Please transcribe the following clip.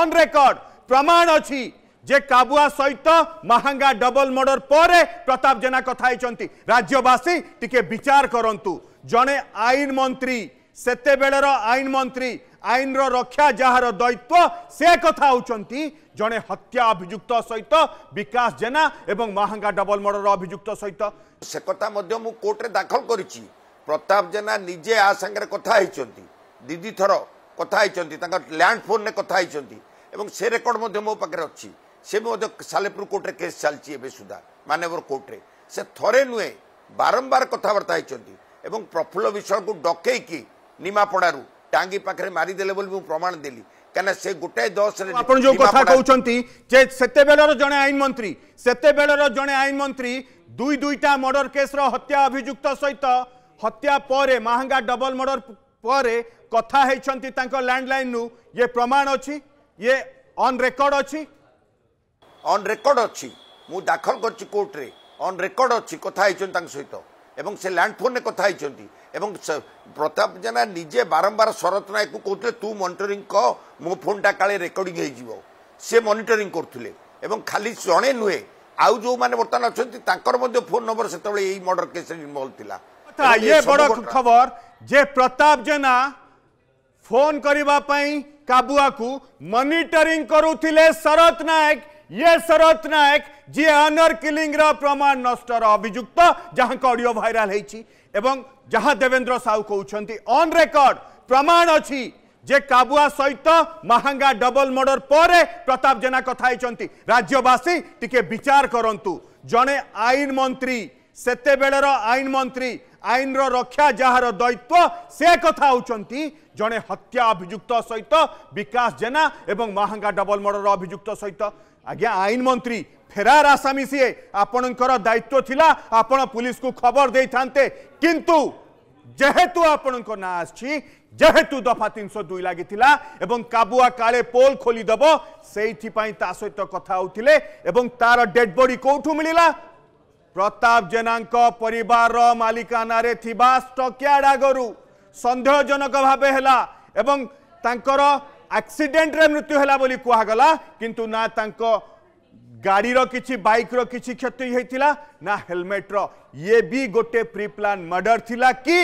on record প্রমাণ অছি যে কাবুয়া সহিত মাহাঙ্গা ডবল মর্ডর পরে প্রতাপ জেনা কথা হয়েছেন রাজ্যবাসী টিকে বিচার করতু জনে আইন মন্ত্রী সেতবেলার আইন মন্ত্রী আইনর রক্ষা যাহার দৈত্ব সে কথা হচ্ছেন জনে হত্যা অভিযুক্ত সহিত বিকাশ জেনা এবং মাহাঙ্গা ডবল মর্ডর অভিযুক্ত সহিত সে কথা মধ্যে মু কোর্টে দাখল করেছি প্রতাপ জেনা নিজে আ সাংরে কথা হয়েছেন দিদি থর কথা হয়েছেন তাঁর ল্যান্ড ফোনে কথা হয়েছেন এবং সে রেকর্ড মধ্যে মো পাখে অছি সে সালেপুর কোর্টে কেস চালছে এবে সুদ্ধা মানবর কোর্টে সে থরে নুহে বারম্বার কথাবার্তা হয়েছেন এবং প্রফুল্ল বিশ্বাসকে ডকেইকি নিমাপড়ু টাঙ্গি পাখে মারিদেলে বলে মু প্রমাণ দেলি କାହିଁକିନା ସେ ଗୋଟାଏ ଦଶରେ ଆପଣ ଯୋଉ କଥା କହୁଛନ୍ତି ଯେ ସେତେବେଳର ଜଣେ ଆଇନମନ୍ତ୍ରୀ ସେତେବେଳର জন আইনমন্ত্রী দুই দুইটা মর্ডর କେସ୍ର হত্যা অভিযুক্ত সহ হত্যা পরে ମାହାଙ୍ଗା ডবল মর্ডর ପରେ କଥା ହେଇଛନ୍ତି ତାଙ୍କ ଲ୍ୟାଣ୍ଡଲାଇନରୁ ଇଏ ପ୍ରମାଣ ଅଛି ଇଏ ଅନ୍ ରେକର୍ଡ ଅଛି ଅନ୍ ରେକର୍ଡ ଅଛି ମୁଁ ଦାଖଲ କରିଛି କୋର୍ଟରେ ଅନ୍ ରେକର୍ଡ ଅଛି କଥା ହେଇଛନ୍ତି ତାଙ୍କ ସହିତ ଏବଂ ସେ ଲ୍ୟାଣ୍ଡ ଫୋନରେ କଥା ହେଇଛନ୍ତି ଏବଂ ପ୍ରତାପ ଜେନା ନିଜେ ବାରମ୍ବାର ଶରତ ନାୟକକୁ କହୁଥିଲେ ତୁ ମନିଟରିଂ କହ ମୋ ଫୋନଟା କାଳେ ରେକର୍ଡିଂ ହେଇଯିବ ସେ ମନିଟରିଂ କରୁଥିଲେ ଏବଂ ଖାଲି ଜଣେ ନୁହେଁ ଆଉ ଯେଉଁମାନେ ବର୍ତ୍ତମାନ ଅଛନ୍ତି ତାଙ୍କର ମଧ୍ୟ ଫୋନ୍ ନମ୍ବର ସେତେବେଳେ ଏଇ ମର୍ଡର କେସ୍ରେ ଇନଭଲ୍ଭ ଥିଲା वार्ता ये बड़ खबर जे प्रताप जेना फोन करने काबुआ को मनिटरिंग करुले शरत नायक ये शरत नायक जी अनर किलिंग प्रमाण नष्ट अभिजुक्त जहाँ अडियो भाइराल एवं देवेंद्र साहू कहते ऑन रेकर्ड प्रमाण अच्छी जे काबुआ सहित महांगा डबल मर्डर पर प्रताप जेना कथा राज्यवासी टिके विचार करूँ जड़े आईन मंत्री ସେତେବେଳର ଆଇନ ମନ୍ତ୍ରୀ ଆଇନର ରକ୍ଷା ଯାହାର ଦାୟିତ୍ୱ ସେ କଥା ହେଉଛନ୍ତି ଜଣେ ହତ୍ୟା ଅଭିଯୁକ୍ତ ସହିତ ବିକାଶ ଜେନା ଏବଂ ମାହାଙ୍ଗା ଡବଲ ମର୍ଡର ଅଭିଯୁକ୍ତ ସହିତ ଆଜ୍ଞା ଆଇନ ମନ୍ତ୍ରୀ ଫେରାର ଆସାମୀ ସିଏ ଆପଣଙ୍କର ଦାୟିତ୍ୱ ଥିଲା ଆପଣ ପୁଲିସକୁ ଖବର ଦେଇଥାନ୍ତେ କିନ୍ତୁ ଯେହେତୁ ଆପଣଙ୍କ ନାଁ ଆସିଛି ଯେହେତୁ ଦଫା ତିନିଶହ ଦୁଇ ଲାଗିଥିଲା ଏବଂ କାବୁଆ କାଳେ ପୋଲ ଖୋଲିଦେବ ସେଇଥିପାଇଁ ତା ସହିତ କଥା ହେଉଥିଲେ ଏବଂ ତାର ଡେଡ୍ ବଡି କେଉଁଠୁ ମିଳିଲା প্রতাপ জেনাঙ্ক পরিবার মালিকানারে থিবা স্টকয়ার্ড আগরু সন্দেহজনক ভাবে হেলা এবং তাঙ্কর আক্সিডেন্টরে মৃত্যু হেলা বলি কুহগলা কিন্তু না তাঙ্ক গাড়ির কিছু বাইকর কিছু ক্ষতি হয়েছিল না হেলমেটর ইয়ে বি গোটে প্রি প্ল্যান মর্ডর লা কি